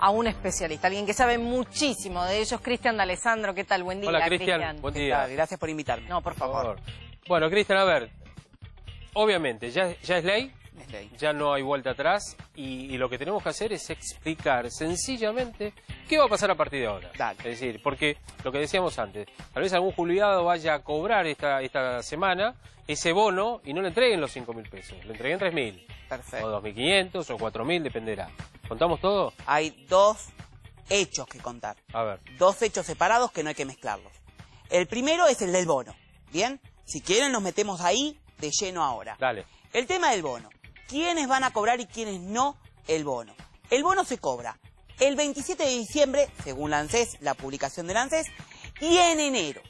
a un especialista, alguien que sabe muchísimo de ellos. Cristian de Alessandro, ¿qué tal? Buen día, Hola, Cristian. Buen día. Gracias por invitarme. No, por favor. Bueno, Cristian, a ver, obviamente, ya es ley, ya no hay vuelta atrás y, lo que tenemos que hacer es explicar sencillamente qué va a pasar a partir de ahora. Es decir, porque lo que decíamos antes, tal vez algún jubilado vaya a cobrar esta, esta semana ese bono y no le entreguen los 5.000 mil pesos, le entreguen 3.000, mil. Perfecto. O 2.500 o 4.000, dependerá. ¿Contamos todo? Hay dos hechos que contar. A ver. Dos hechos separados que no hay que mezclarlos. El primero es el del bono. ¿Bien? Si quieren nos metemos ahí de lleno ahora. Dale. El tema del bono quiénes van a cobrar y quiénes no el bono. El bono se cobra el 27 de diciembre, según la la publicación del ANSES, y en enero.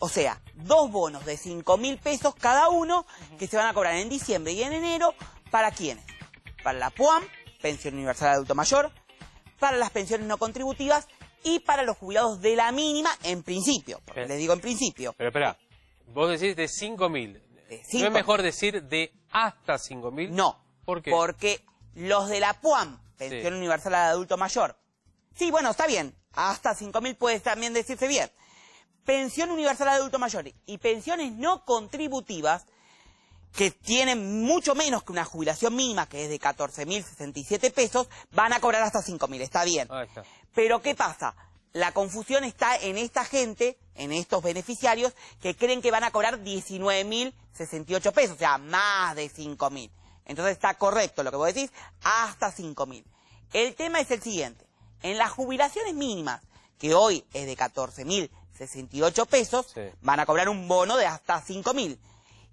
O sea, dos bonos de 5 mil pesos cada uno que se van a cobrar en diciembre y en enero. ¿Para quiénes? Para la PUAM, Pensión Universal de Adulto Mayor, para las pensiones no contributivas y para los jubilados de la mínima, en principio. Porque les digo en principio. Pero espera, vos decís de 5 mil. ¿No es mejor decir de hasta 5 mil? No, porque los de la PUAM, Pensión Universal de Adulto Mayor. Sí, bueno, está bien. Hasta 5.000 puede también decirse bien. Pensión Universal de Adulto Mayor y pensiones no contributivas que tienen mucho menos que una jubilación mínima, que es de 14.067 pesos, van a cobrar hasta 5.000, está bien. Pero ¿qué pasa? La confusión está en esta gente, en estos beneficiarios, que creen que van a cobrar 19.068 pesos, o sea, más de 5.000. Entonces está correcto lo que vos decís, hasta 5.000. El tema es el siguiente, en las jubilaciones mínimas, que hoy es de 14.068 pesos, van a cobrar un bono de hasta 5.000.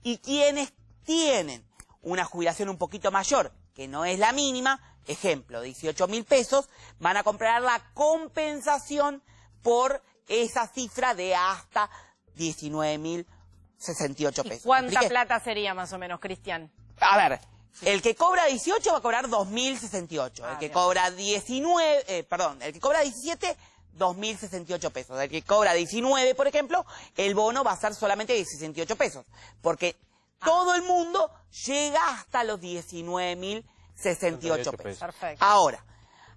Y quienes tienen una jubilación un poquito mayor, que no es la mínima, ejemplo, 18.000 pesos, van a comprar la compensación por esa cifra de hasta 19.068 pesos. ¿Cuánta plata sería más o menos, Cristian? A ver, el que cobra 18 va a cobrar 2.068. Ah, el que cobra 19, eh, perdón, el que cobra 17, 2.068 pesos. El que cobra 19, por ejemplo, el bono va a ser solamente de 68 pesos. Porque ah. todo el mundo llega hasta los 19.068 pesos. Ahora,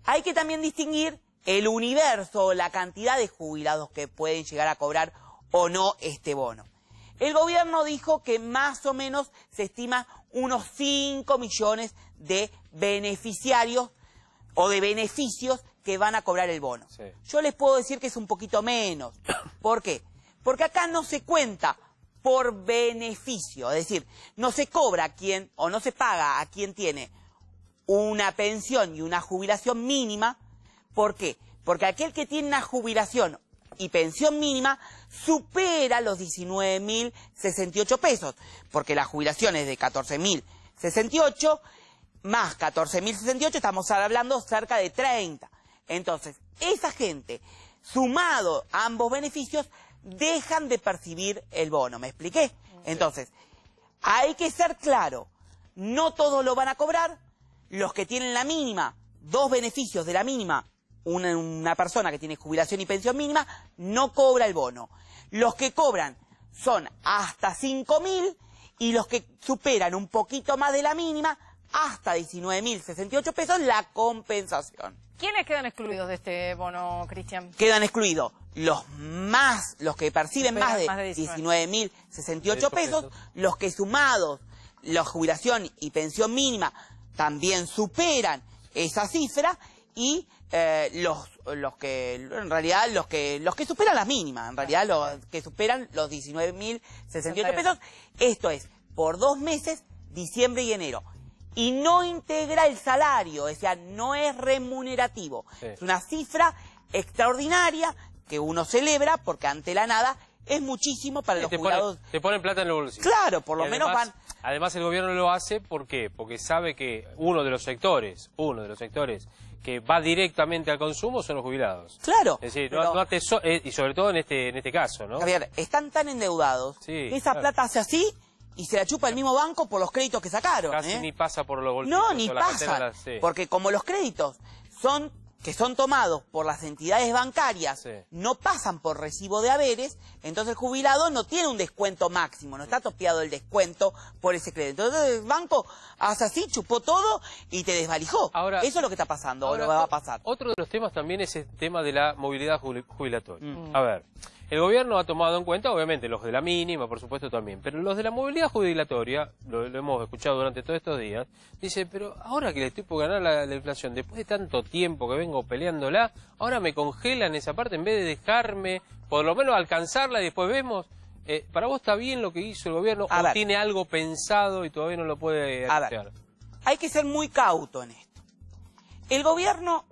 hay que también distinguir el universo, la cantidad de jubilados que pueden llegar a cobrar o no este bono. El gobierno dijo que más o menos se estima unos 5 millones de beneficiarios o de beneficios que van a cobrar el bono. Yo les puedo decir que es un poquito menos. ¿Por qué? Porque acá no se cuenta por beneficio, es decir, no se cobra a quien o no se paga a quien tiene una pensión y una jubilación mínima. ¿Por qué? Porque aquel que tiene una jubilación y pensión mínima supera los 19.068 pesos, porque la jubilación es de 14.068 más 14.068, estamos hablando cerca de 30. Entonces, esa gente, sumado a ambos beneficios, dejan de percibir el bono. ¿Me expliqué? Entonces, hay que ser claro, no todos lo van a cobrar, los que tienen la mínima, dos beneficios de la mínima, una, persona que tiene jubilación y pensión mínima no cobra el bono. Los que cobran son hasta 5.000 y los que superan un poquito más de la mínima, hasta 19.068 pesos, la compensación. ¿Quiénes quedan excluidos de este bono, Cristian? Quedan excluidos los más, los que perciben más de, 19.068 pesos, los que sumados la jubilación y pensión mínima también superan esa cifra y eh, los, los que, en realidad, los que, los que superan las mínimas, en realidad, los que superan los 19.068 pesos. Esto es, por dos meses, diciembre y enero. Y no integra el salario, o sea, no es remunerativo. Es una cifra extraordinaria que uno celebra porque ante la nada es muchísimo para los te te ponen plata en el bolsillo. Claro, por lo menos van... Además el gobierno lo hace, ¿por qué? Porque sabe que uno de los sectores, uno de los sectores que va directamente al consumo son los jubilados. Claro. Es eh, y sobre todo en este, en este caso, ¿no? Javier, están tan endeudados que esa plata hace así y se la chupa el mismo banco por los créditos que sacaron. Casi ¿eh? ni pasa por los bolsillos. No, ni pasa. Porque como los créditos son que son tomados por las entidades bancarias no pasan por recibo de haberes, entonces el jubilado no tiene un descuento máximo, no está topeado el descuento por ese crédito. Entonces el banco hace así, chupó todo y te desvalijó. Ahora, Eso es lo que está pasando ahora, o va a pasar. Otro de los temas también es el tema de la movilidad jubilatoria. Mm. A ver... El gobierno ha tomado en cuenta, obviamente, los de la mínima, por supuesto, también, pero los de la movilidad jubilatoria, lo, hemos escuchado durante todos estos días, dice, pero ahora que le estoy por ganar la, inflación, después de tanto tiempo que vengo peleándola, ahora me congelan esa parte en vez de dejarme, por lo menos alcanzarla y después vemos. Eh, ¿Para vos está bien lo que hizo el gobierno o tiene algo pensado y todavía no lo puede hacer? Hay que ser muy cauto en esto. El gobierno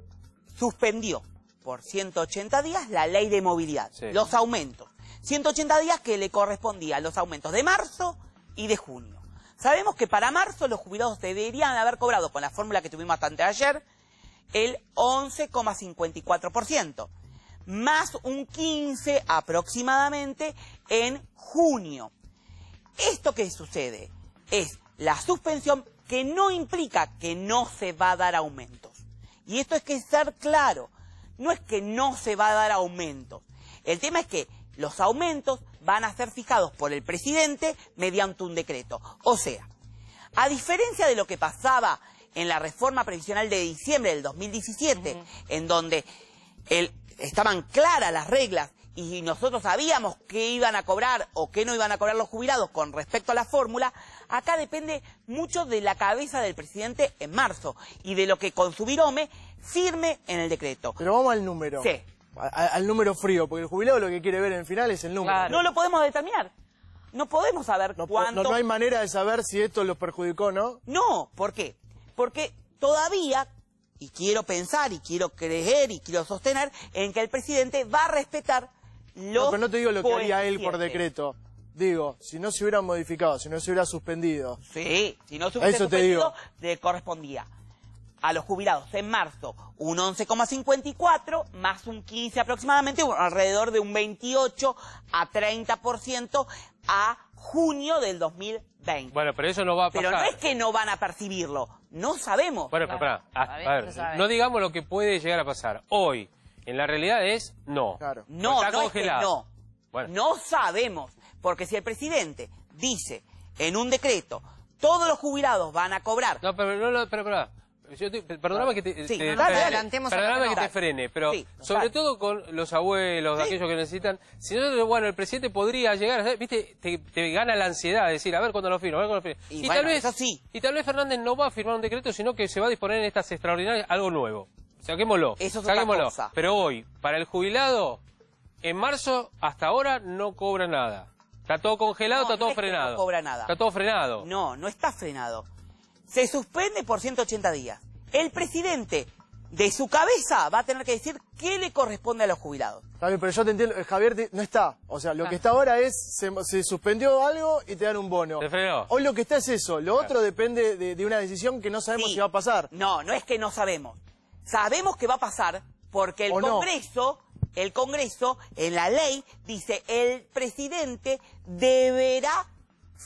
suspendió por 180 días la ley de movilidad, los aumentos. 180 días que le correspondía los aumentos de marzo y de junio. Sabemos que para marzo los jubilados deberían haber cobrado, con la fórmula que tuvimos antes de ayer, el 11,54%, más un 15 aproximadamente en junio. ¿Esto que sucede? Es la suspensión que no implica que no se va a dar aumentos. Y esto es que ser claro no es que no se va a dar aumento. El tema es que los aumentos van a ser fijados por el presidente mediante un decreto. O sea, a diferencia de lo que pasaba en la reforma previsional de diciembre del 2017, en donde estaban claras las reglas y nosotros sabíamos qué iban a cobrar o qué no iban a cobrar los jubilados con respecto a la fórmula, acá depende mucho de la cabeza del presidente en marzo y de lo que con su firme en el decreto. Pero vamos al número. Sí. al número frío, porque el jubilado lo que quiere ver en el final es el número. No lo podemos determinar. No podemos saber no, cuánto... No, hay manera de saber si esto los perjudicó, ¿no? No, ¿por qué? Porque todavía, y quiero pensar, y quiero creer, y quiero sostener, en que el presidente va a respetar los... No, pero no te digo lo que haría él por decreto. Digo, si no se hubiera modificado, si no se hubiera suspendido. Sí, si no se hubiera suspendido, te le correspondía a los jubilados en marzo un 11,54 más un 15 aproximadamente, alrededor de un 28 a 30% a junio del 2020. Bueno, pero eso no va a pasar. Pero no es que no van a percibirlo, no sabemos. Bueno, pero para, no, digamos lo que puede llegar a pasar. Hoy, en la realidad es no. No, no Es que no. No sabemos, porque si el presidente dice en un decreto todos los jubilados van a cobrar. No, pero no, lo, pero, perdóname que te, frene, pero sobre todo con los abuelos, aquellos que necesitan. Si no, bueno, el presidente podría llegar, viste, te, gana la ansiedad, decir, a ver cuándo lo firmo, a ver cuándo lo firmo. Y, tal vez, y tal vez Fernández no va a firmar un decreto, sino que se va a disponer en estas extraordinarias algo nuevo. Saquémoslo, eso es saquémoslo. Pero hoy, para el jubilado, en marzo hasta ahora no cobra nada. Está todo congelado, está todo frenado. No cobra nada. Está todo frenado. No, no está frenado se suspende por 180 días. El presidente de su cabeza va a tener que decir qué le corresponde a los jubilados. pero yo te entiendo, eh, Javier no está. O sea, lo que está ahora es, se, suspendió algo y te dan un bono. Hoy lo que está es eso, lo otro depende de, una decisión que no sabemos si va a pasar. No, no es que no sabemos. Sabemos que va a pasar porque el Congreso, el Congreso, en la ley, dice el presidente deberá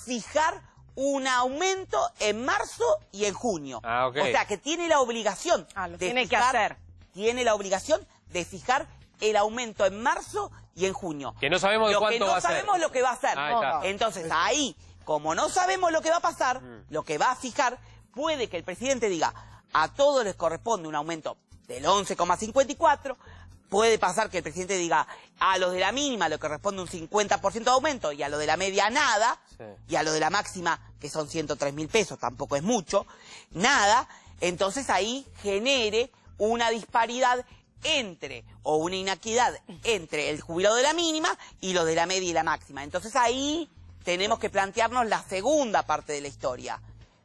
fijar un aumento en marzo y en junio. Ah, o sea, que tiene la obligación... Ah, de tiene fijar, que hacer. Tiene la obligación de fijar el aumento en marzo y en junio. Que no sabemos lo que va a lo que va a hacer. Entonces, ahí, como no sabemos lo que va a pasar, mm. lo que va a fijar, puede que el presidente diga, a todos les corresponde un aumento del 11,54, puede pasar que el presidente diga a los de la mínima lo que corresponde un 50% de aumento y a lo de la media nada, y a lo de la máxima, que son 103 mil pesos, tampoco es mucho, nada, entonces ahí genere una disparidad entre, o una inequidad entre el jubilado de la mínima y los de la media y la máxima. Entonces ahí tenemos que plantearnos la segunda parte de la historia.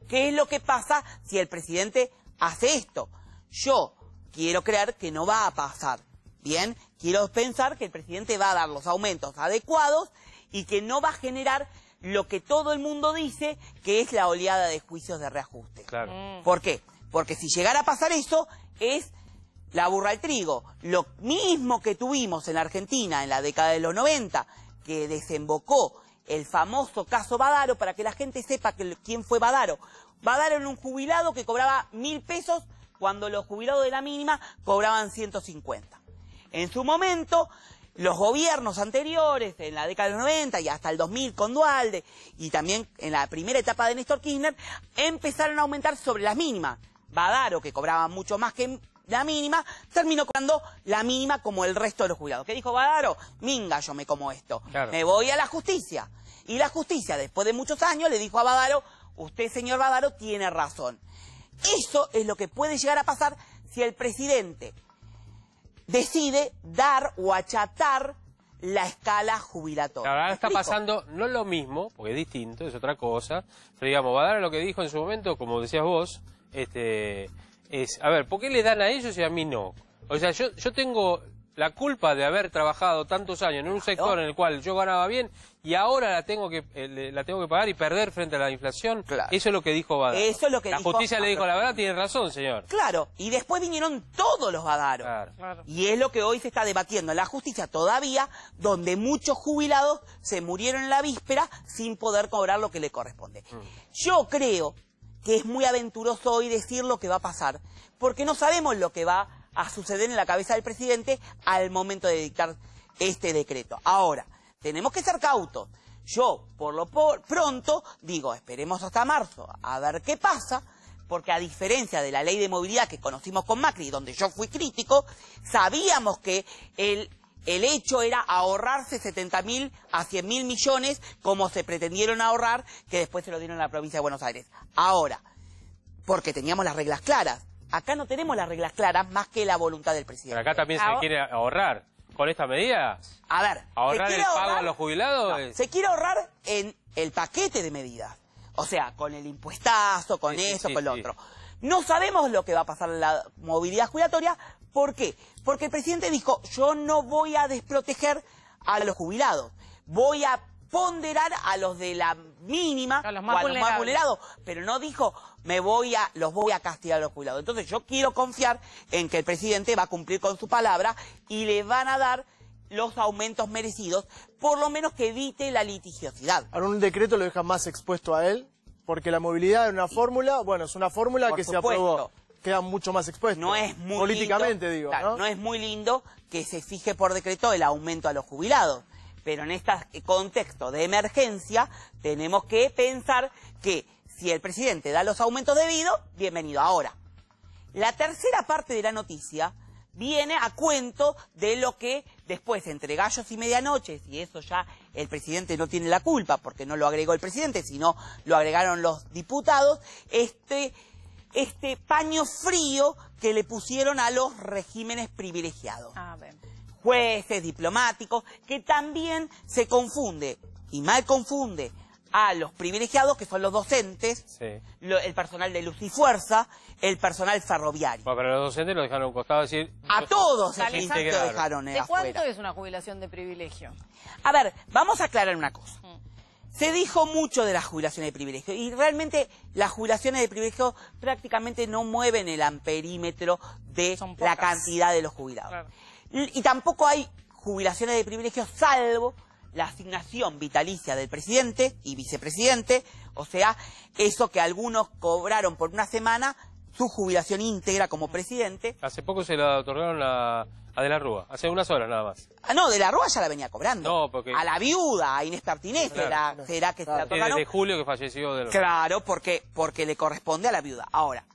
¿Qué es lo que pasa si el presidente hace esto? Yo quiero creer que no va a pasar Bien, quiero pensar que el presidente va a dar los aumentos adecuados y que no va a generar lo que todo el mundo dice que es la oleada de juicios de reajuste. Mm. ¿Por qué? Porque si llegara a pasar eso, es la burra al trigo. Lo mismo que tuvimos en Argentina en la década de los 90, que desembocó el famoso caso Badaro, para que la gente sepa que, quién fue Badaro. Badaro era un jubilado que cobraba mil pesos cuando los jubilados de la mínima cobraban 150 en su momento, los gobiernos anteriores, en la década de los 90 y hasta el 2000 con Dualde, y también en la primera etapa de Néstor Kirchner, empezaron a aumentar sobre las mínimas. Badaro, que cobraba mucho más que la mínima, terminó cobrando la mínima como el resto de los jubilados. ¿Qué dijo Badaro? Minga, yo me como esto. Me voy a la justicia. Y la justicia, después de muchos años, le dijo a Badaro, usted, señor Badaro, tiene razón. Eso es lo que puede llegar a pasar si el presidente decide dar o achatar la escala jubilatoria. Ahora está pasando no lo mismo, porque es distinto, es otra cosa, pero digamos, va a dar lo que dijo en su momento, como decías vos, este, es, a ver, ¿por qué le dan a ellos y a mí no? O sea, yo, yo tengo la culpa de haber trabajado tantos años en un sector en el cual yo ganaba bien y ahora la tengo que eh, la tengo que pagar y perder frente a la inflación. Eso es lo que dijo Badaro. Eso es lo que la justicia le dijo la verdad, tiene razón, señor. Claro, y después vinieron todos los Badaro. Y es lo que hoy se está debatiendo en la justicia todavía, donde muchos jubilados se murieron en la víspera sin poder cobrar lo que le corresponde. Mm. Yo creo que es muy aventuroso hoy decir lo que va a pasar, porque no sabemos lo que va a a suceder en la cabeza del presidente al momento de dictar este decreto. Ahora, tenemos que ser cautos. Yo, por lo pronto, digo, esperemos hasta marzo a ver qué pasa, porque a diferencia de la ley de movilidad que conocimos con Macri, donde yo fui crítico, sabíamos que el, el hecho era ahorrarse 70.000 a mil millones, como se pretendieron ahorrar, que después se lo dieron a la provincia de Buenos Aires. Ahora, porque teníamos las reglas claras. Acá no tenemos las reglas claras más que la voluntad del presidente. Pero acá también se quiere ahorrar. ¿Con esta medida? A ver. ¿Ahorrar el pago a los jubilados? se quiere ahorrar en el paquete de medidas. O sea, con el impuestazo, con esto, eso, con lo otro. No sabemos lo que va a pasar en la movilidad jubilatoria. ¿Por qué? Porque el presidente dijo, yo no voy a desproteger a los jubilados. Voy a ponderar a los de la mínima a los más vulnerados. Pero no dijo, me voy a, los voy a castigar a los jubilados. Entonces yo quiero confiar en que el presidente va a cumplir con su palabra y le van a dar los aumentos merecidos, por lo menos que evite la litigiosidad. Ahora un decreto lo deja más expuesto a él, porque la movilidad es una fórmula, bueno, es una fórmula que se aprobó queda mucho más expuesto. No es políticamente digo. ¿no? ¿no? es muy lindo que se fije por decreto el aumento a los jubilados. Pero en este contexto de emergencia tenemos que pensar que si el presidente da los aumentos debidos, bienvenido ahora. La tercera parte de la noticia viene a cuento de lo que después entre gallos y medianoche, y eso ya el presidente no tiene la culpa porque no lo agregó el presidente, sino lo agregaron los diputados, este, este paño frío que le pusieron a los regímenes privilegiados. Ah, jueces, diplomáticos, que también se confunde y mal confunde a los privilegiados, que son los docentes, el personal de luz y fuerza, el personal ferroviario. los docentes lo dejaron costado, decir... A todos lo dejaron eh, ¿De cuánto es una jubilación de privilegio? A ver, vamos a aclarar una cosa. Mm. Se dijo mucho de las jubilaciones de privilegio y realmente las jubilaciones de privilegio prácticamente no mueven el amperímetro de la cantidad de los jubilados y tampoco hay jubilaciones de privilegios salvo la asignación vitalicia del presidente y vicepresidente, o sea, eso que algunos cobraron por una semana, su jubilación íntegra como mm. presidente. Hace poco se la otorgaron a, De la Rúa, hace unas horas nada más. Ah, no, De la Rúa ya la venía cobrando. No, porque... A la viuda, a Inés Martínez, será, que se la otorgaron. Desde julio que falleció De la Claro, porque, porque le corresponde a la viuda. Ahora,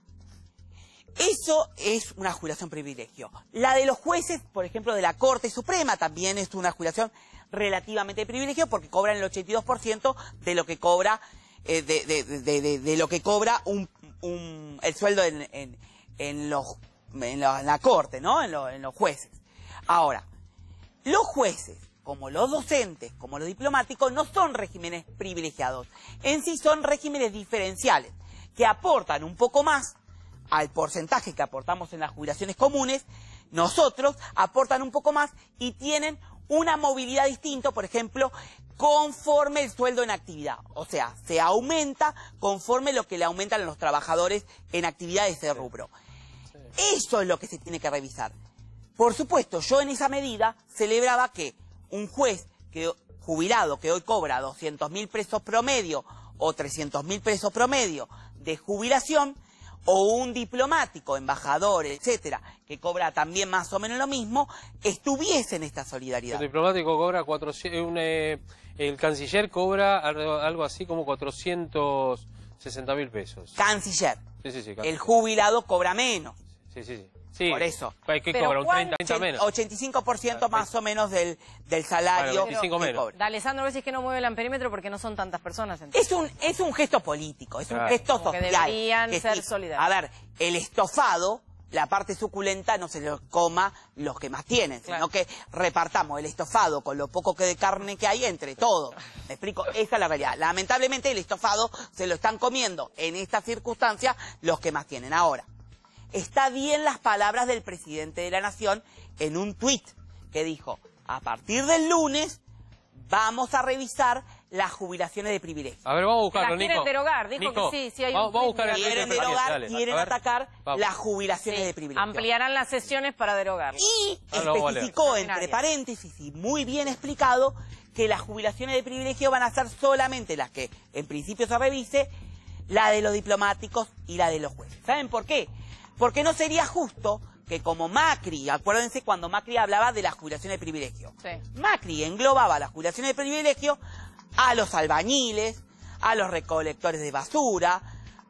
eso es una jubilación privilegio. La de los jueces, por ejemplo, de la Corte Suprema también es una jubilación relativamente privilegio porque cobran el 82% de lo que cobra eh, de, lo que cobra el sueldo en, la, corte, ¿no? en los jueces. Ahora, los jueces, como los docentes, como los diplomáticos, no son regímenes privilegiados. En sí son regímenes diferenciales que aportan un poco más al porcentaje que aportamos en las jubilaciones comunes, nosotros aportan un poco más y tienen una movilidad distinta, por ejemplo, conforme el sueldo en actividad. O sea, se aumenta conforme lo que le aumentan a los trabajadores en actividades de ese rubro. Eso es lo que se tiene que revisar. Por supuesto, yo en esa medida celebraba que un juez que, jubilado que hoy cobra 200 mil pesos promedio o 300 mil pesos promedio de jubilación, o un diplomático, embajador, etcétera, que cobra también más o menos lo mismo, estuviese en esta solidaridad. El diplomático cobra 400, eh, eh, el canciller cobra algo así como 460 mil pesos. Canciller. Sí, sí, sí, El jubilado cobra menos. Sí, sí, sí. Sí, por eso. Hay pues, que cobra un 30, menos. 85% más o menos del, del salario. Dale, 25 menos. De Alessandro, es que no mueve el amperímetro porque no son tantas personas. Es un es un gesto político, es un gesto ser A ver, el estofado, la parte suculenta no se lo coma los que más tienen, sino que repartamos el estofado con lo poco que de carne que hay entre todos. Me explico, esa es la realidad. Lamentablemente el estofado se lo están comiendo en estas circunstancias los que más tienen ahora está bien las palabras del presidente de la Nación en un tuit que dijo, a partir del lunes vamos a revisar las jubilaciones de privilegio. A ver, vamos a buscarlo, Nico. quieren derogar, dijo que sí, sí hay un... Vamos a buscar quieren este, derogar, quieren atacar las jubilaciones de privilegio. Ampliarán las sesiones para derogar. Y ah, especificó, entre paréntesis, y muy bien explicado, que las jubilaciones de privilegio van a ser solamente las que en principio se revise, la de los diplomáticos y la de los jueces. ¿Saben por qué? Porque no sería justo que como Macri, acuérdense cuando Macri hablaba de la jubilación de privilegio, Macri englobaba las jubilaciones de privilegio a los albañiles, a los recolectores de basura,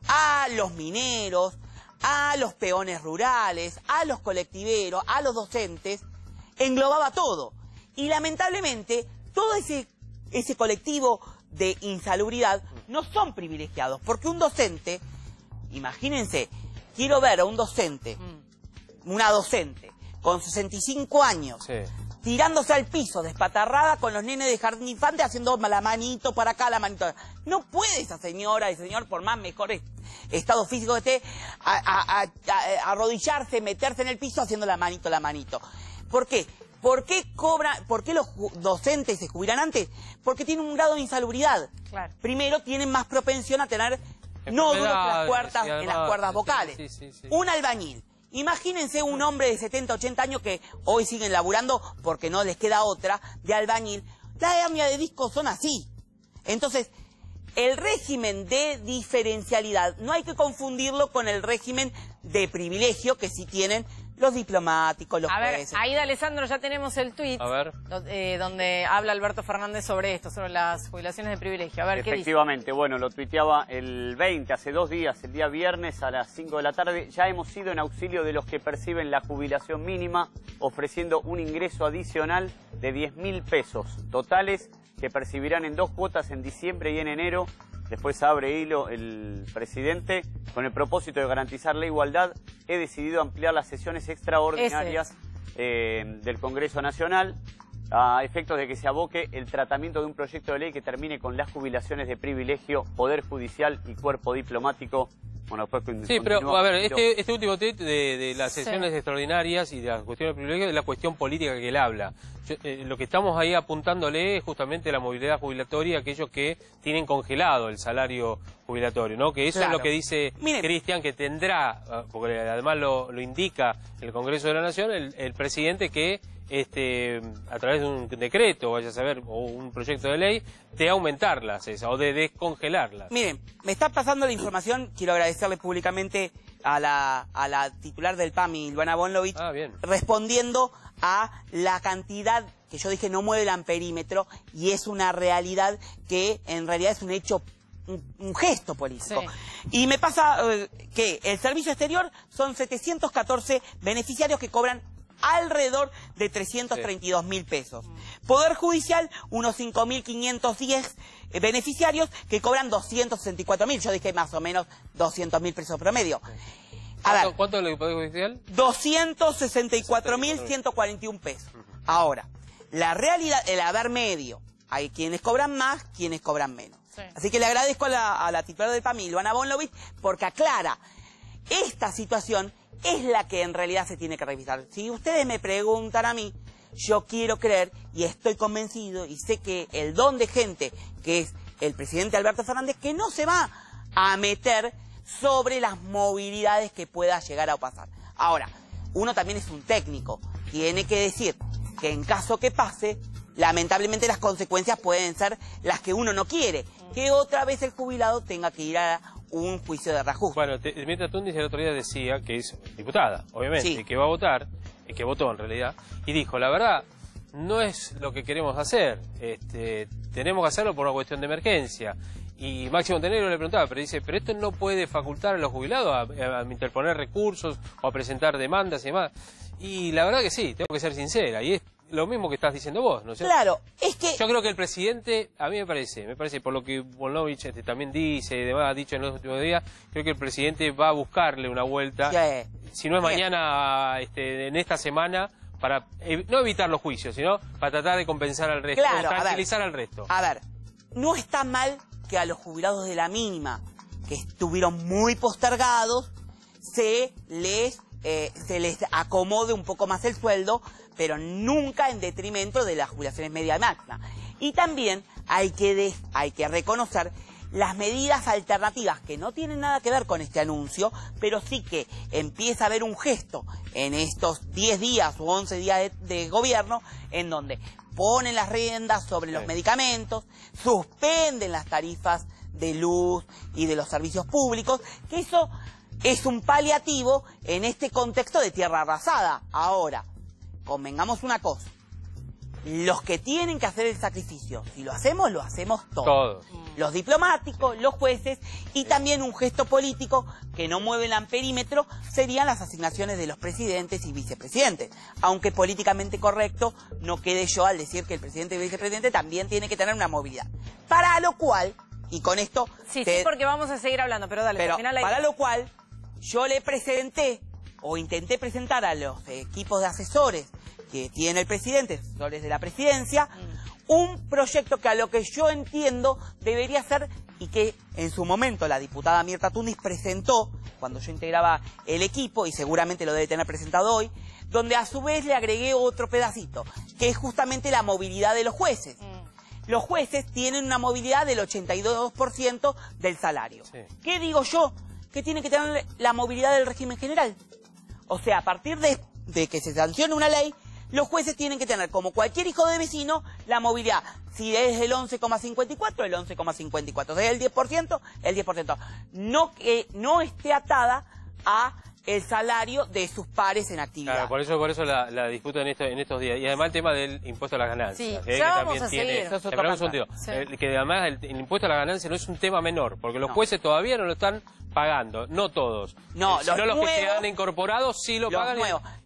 a los mineros, a los peones rurales, a los colectiveros, a los docentes, englobaba todo. Y lamentablemente, todo ese, ese colectivo de insalubridad no son privilegiados, porque un docente, imagínense, quiero ver a un docente, mm. una docente, con 65 años, tirándose al piso, despatarrada, con los nenes de jardín infante, haciendo la manito para acá, la manito No puede esa señora y señor, por más mejor estado físico que esté, a, arrodillarse, meterse en el piso, haciendo la manito, la manito. ¿Por qué? ¿Por qué, cobra, ¿Por qué los docentes se jubilan antes? Porque tienen un grado de insalubridad. Primero, tienen más propensión a tener no duros las, las cuerdas vocales. Un albañil. Imagínense un hombre de 70, 80 años que hoy siguen laburando porque no les queda otra de albañil. Las hernias de disco son así. Entonces, el régimen de diferencialidad no hay que confundirlo con el régimen de privilegio que sí tienen los diplomáticos, los A ver, ahí Alessandro ya tenemos el tuit eh, donde habla Alberto Fernández sobre esto, sobre las jubilaciones de privilegio. A ver, ¿qué Efectivamente, bueno, lo tuiteaba el 20, hace dos días, el día viernes a las 5 de la tarde. Ya hemos ido en auxilio de los que perciben la jubilación mínima, ofreciendo un ingreso adicional de 10 mil pesos totales que percibirán en dos cuotas en diciembre y en enero Después abre hilo el presidente. Con el propósito de garantizar la igualdad, he decidido ampliar las sesiones extraordinarias eh, del Congreso Nacional a efectos de que se aboque el tratamiento de un proyecto de ley que termine con las jubilaciones de privilegio, poder judicial y cuerpo diplomático. Bueno, Sí, pero a ver, este, este último tweet de, las sesiones extraordinarias y de las cuestiones de privilegio es la cuestión política que él habla. Eh, lo que estamos ahí apuntándole es justamente la movilidad jubilatoria, aquellos que tienen congelado el salario jubilatorio, ¿no? Que eso es lo que dice Cristian, que tendrá, ah, porque además lo, indica el Congreso de la Nación, el presidente que este, a través de un decreto, vaya a saber, o un proyecto de ley, de aumentarlas o de descongelarlas. Miren, me está pasando la información, quiero agradecerle públicamente a la, titular del PAMI, Luana Bonlovich, ah, respondiendo a la cantidad que yo dije no mueve el amperímetro y es una realidad que en realidad es un hecho un, gesto político. Y me pasa eh, que el servicio exterior son 714 beneficiarios que cobran alrededor de 332 mil pesos. Poder Judicial, unos 5.510 eh, beneficiarios que cobran 264 mil. Yo dije más o menos 200 mil pesos promedio. ¿Cuánto, ver, ¿Cuánto es el Poder Judicial? 264.141 pesos. Ahora, la realidad, el haber medio, hay quienes cobran más, quienes cobran menos. Así que le agradezco a la, a titular del PAMI, Luana Bonlovich, porque aclara esta situación es la que en realidad se tiene que revisar. Si ustedes me preguntan a mí, yo quiero creer y estoy convencido y sé que el don de gente, que es el presidente Alberto Fernández, que no se va a meter sobre las movilidades que pueda llegar a pasar. Ahora, uno también es un técnico, tiene que decir que en caso que pase, lamentablemente las consecuencias pueden ser las que uno no quiere, que otra vez el jubilado tenga que ir a un juicio de rajuste. Bueno, mientras Tundis el otro día decía que es diputada, obviamente, y que va a votar, y que votó en realidad, y dijo, la verdad, no es lo que queremos hacer, este, tenemos que hacerlo por una cuestión de emergencia. Y Máximo Tenero le preguntaba, pero dice, pero esto no puede facultar a los jubilados a, a interponer recursos o a presentar demandas y demás. Y la verdad que sí, tengo que ser sincera, y es lo mismo que estás diciendo vos, ¿no es cierto? Claro, es que... Yo creo que el presidente, a mí me parece, me parece, por lo que Volnovich este, también dice y ha dicho en los últimos días, creo que el presidente va a buscarle una vuelta, si no es mañana, este, en esta semana, para no evitar los juicios, sino para tratar de compensar al resto, claro, tranquilizar al resto. A ver, no está mal que a los jubilados de la mínima, que estuvieron muy postergados, se les, eh, se les acomode un poco más el sueldo pero nunca en detrimento de las jubilaciones media máxima. Y también hay que, hay que reconocer las medidas alternativas que no tienen nada que ver con este anuncio, pero sí que empieza a haber un gesto en estos 10 días o 11 días de, gobierno en donde ponen las riendas sobre los medicamentos, suspenden las tarifas de luz y de los servicios públicos, que eso es un paliativo en este contexto de tierra arrasada. Ahora, convengamos una cosa. Los que tienen que hacer el sacrificio, si lo hacemos, lo hacemos todos. Los diplomáticos, los jueces y también un gesto político que no mueve el amperímetro serían las asignaciones de los presidentes y vicepresidentes. Aunque políticamente correcto no quede yo al decir que el presidente y vicepresidente también tiene que tener una movilidad. Para lo cual, y con esto... Sí, sí, porque vamos a seguir hablando, pero dale, Para lo cual, yo le presenté o intenté presentar a los equipos de asesores que tiene el presidente, asesores de la presidencia, mm. un proyecto que a lo que yo entiendo debería ser y que en su momento la diputada Mirta Tunis presentó cuando yo integraba el equipo y seguramente lo debe tener presentado hoy, donde a su vez le agregué otro pedacito, que es justamente la movilidad de los jueces. Mm. Los jueces tienen una movilidad del 82% del salario. ¿Qué digo yo? Que tiene que tener la movilidad del régimen general. O sea, a partir de, que se sancione una ley, los jueces tienen que tener, como cualquier hijo de vecino, la movilidad. Si es el 11,54, el 11,54. Si es el 10%, el 10%. No que no esté atada a el salario de sus pares en actividad. Claro, por eso, por eso la, la disputa este, en, estos días. Y además el tema del impuesto a las ganancias. Sí, ¿eh? ya que vamos a seguir. que además el, impuesto a la ganancia no es un tema menor, porque los jueces todavía no lo están pagando, no todos. No, eh, los, nuevos, los que se han incorporado sí lo pagan.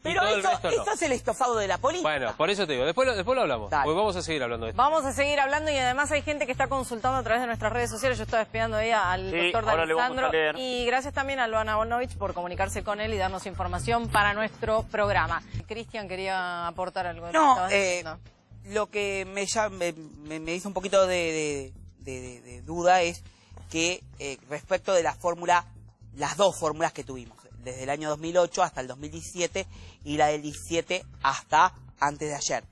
Pero eso, es el estofado de la política. Bueno, por eso te digo, después, después lo hablamos, vamos a seguir hablando de esto. Vamos a seguir hablando y además hay gente que está consultando a través de nuestras redes sociales. Yo estaba despidiendo ahí al doctor D'Alessandro. Y gracias también a Luana Bonovich por comunicarse con con él y darnos información para nuestro programa. Cristian quería aportar algo. no, eh, lo que, me, hizo un poquito de, duda es que eh, respecto de la fórmula, las dos fórmulas que tuvimos, desde el año 2008 hasta el 2017 y la del 17 hasta antes de ayer.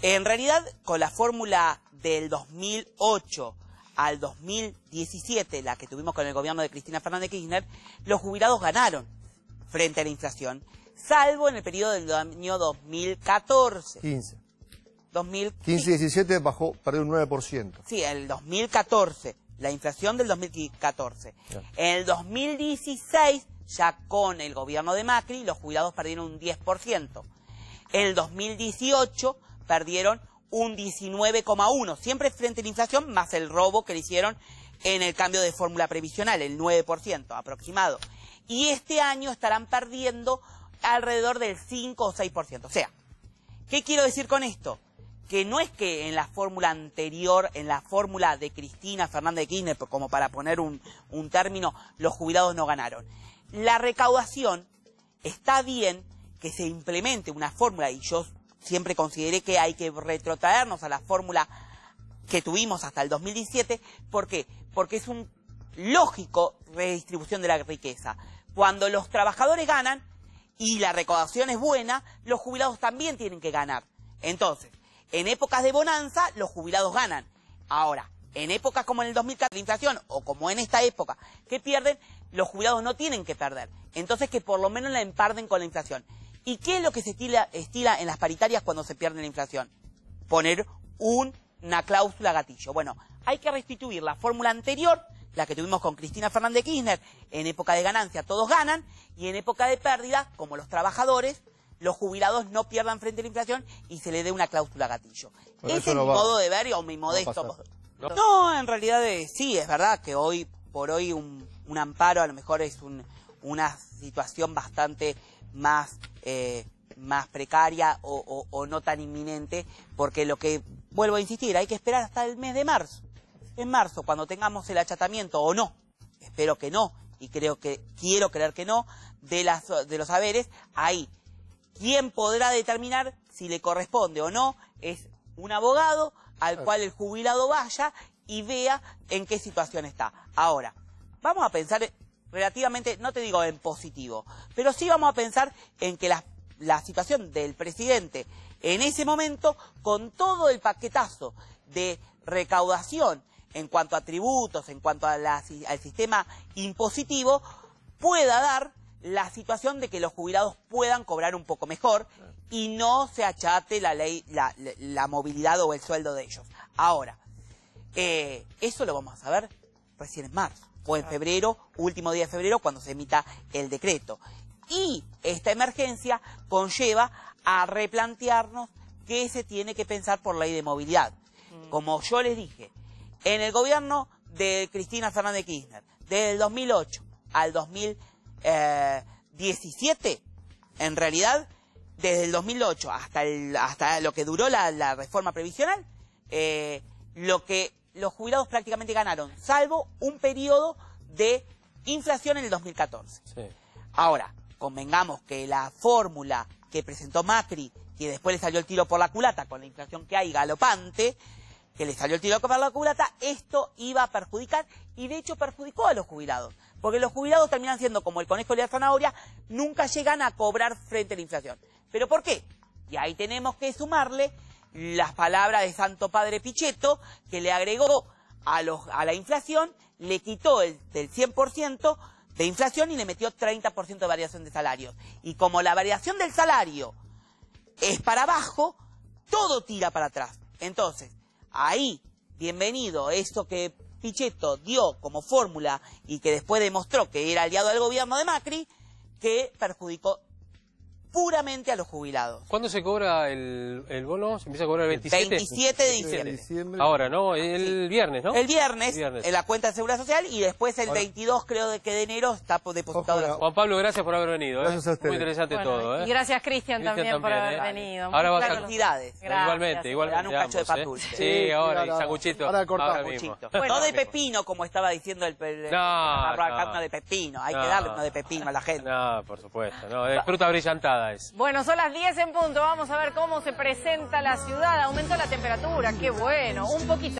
En realidad, con la fórmula del 2008 al 2017, la que tuvimos con el gobierno de Cristina Fernández Kirchner, los jubilados ganaron frente a la inflación, salvo en el periodo del año 2014. 15. 2015 17 bajó, perdió un 9%. Sí, en el 2014, la inflación del 2014. En el 2016, ya con el gobierno de Macri, los jubilados perdieron un 10%. En el 2018 perdieron un 19,1%, siempre frente a la inflación, más el robo que le hicieron en el cambio de fórmula previsional, el 9% aproximado y este año estarán perdiendo alrededor del 5 o 6%. O sea, ¿qué quiero decir con esto? Que no es que en la fórmula anterior, en la fórmula de Cristina Fernández de Kirchner, como para poner un, un término, los jubilados no ganaron. La recaudación está bien que se implemente una fórmula, y yo siempre consideré que hay que retrotraernos a la fórmula que tuvimos hasta el 2017. ¿Por qué? Porque es un lógico redistribución de la riqueza. Cuando los trabajadores ganan y la recaudación es buena, los jubilados también tienen que ganar. Entonces, en épocas de bonanza, los jubilados ganan. Ahora, en épocas como en el 2004 de inflación o como en esta época que pierden, los jubilados no tienen que perder. Entonces, que por lo menos la emparden con la inflación. ¿Y qué es lo que se estila, en las paritarias cuando se pierde la inflación? Poner una cláusula gatillo. Bueno, hay que restituir la fórmula anterior la que tuvimos con Cristina Fernández Kirchner, en época de ganancia todos ganan y en época de pérdida, como los trabajadores, los jubilados no pierdan frente a la inflación y se le dé una cláusula gatillo. Ese es mi modo de ver o mi modesto no No. no, en realidad eh, sí, es verdad que hoy por hoy un, amparo a lo mejor es una situación bastante más, eh, más precaria o no tan inminente, porque lo que, vuelvo a insistir, hay que esperar hasta el mes de marzo en marzo, cuando tengamos el achatamiento o no, espero que no, y creo que quiero creer que no, de, de los haberes, ahí ¿Quién podrá determinar si le corresponde o no es un abogado al cual el jubilado vaya y vea en qué situación está. Ahora, vamos a pensar relativamente, no te digo en positivo, pero sí vamos a pensar en que la, la situación del presidente en ese momento, con todo el paquetazo de recaudación en cuanto a tributos, en cuanto al sistema impositivo, pueda dar la situación de que los jubilados puedan cobrar un poco mejor y no se achate la ley, la, movilidad o el sueldo de ellos. Ahora, eh, eso lo vamos a saber recién en marzo o en febrero, último día de febrero, cuando se emita el decreto. Y esta emergencia conlleva a replantearnos qué se tiene que pensar por ley de movilidad. Mm. Como yo les dije, en el gobierno de Cristina Fernández Kirchner, desde el 2008 al 2017, eh, en realidad, desde el 2008 hasta, hasta lo que duró la, reforma previsional, eh, lo que los jubilados prácticamente ganaron, salvo un periodo de inflación en el 2014. Ahora, convengamos que la fórmula que presentó Macri, que después le salió el tiro por la culata con la inflación que hay galopante, que le salió el tiro para la culata, esto iba a perjudicar y de hecho perjudicó a los jubilados. Porque los jubilados terminan siendo como el conejo de la zanahoria, nunca llegan a cobrar frente a la inflación. ¿Pero por qué? Y ahí tenemos que sumarle las palabras de Santo Padre Pichetto, que le agregó a, los, a la inflación, le quitó el del 100% de inflación y le metió 30% de variación de salarios. Y como la variación del salario es para abajo, todo tira para atrás. Entonces, ahí, bienvenido, esto que Pichetto dio como fórmula y que después demostró que era aliado del gobierno de Macri, que perjudicó puramente a los jubilados. ¿Cuándo se cobra el, el bono? ¿Se empieza a cobrar el 27? 27 de diciembre. Ahora, ¿no? Ah, el viernes, ¿no? El viernes, en la cuenta de Seguridad Social y después el 22, creo, de que de enero está depositado. Ojalá. Juan Pablo, gracias por haber venido. ¿eh? Muy interesante todo. ¿eh? Y gracias, Cristian, también, por haber ¿eh? venido. Ahora vamos a... Felicidades. Gracias. Igualmente, igualmente. Dan un cacho de ¿eh? pan Sí, ahora, y sanguchito. Ahora cortamos. no de pepino, como estaba diciendo el... el no, no. de pepino. Hay que darle una de pepino a la gente. No, por supuesto. No, fruta brillantada. Bueno, son las 10 en punto. Vamos a ver cómo se presenta la ciudad. Aumentó la temperatura. Qué bueno. Un poquito.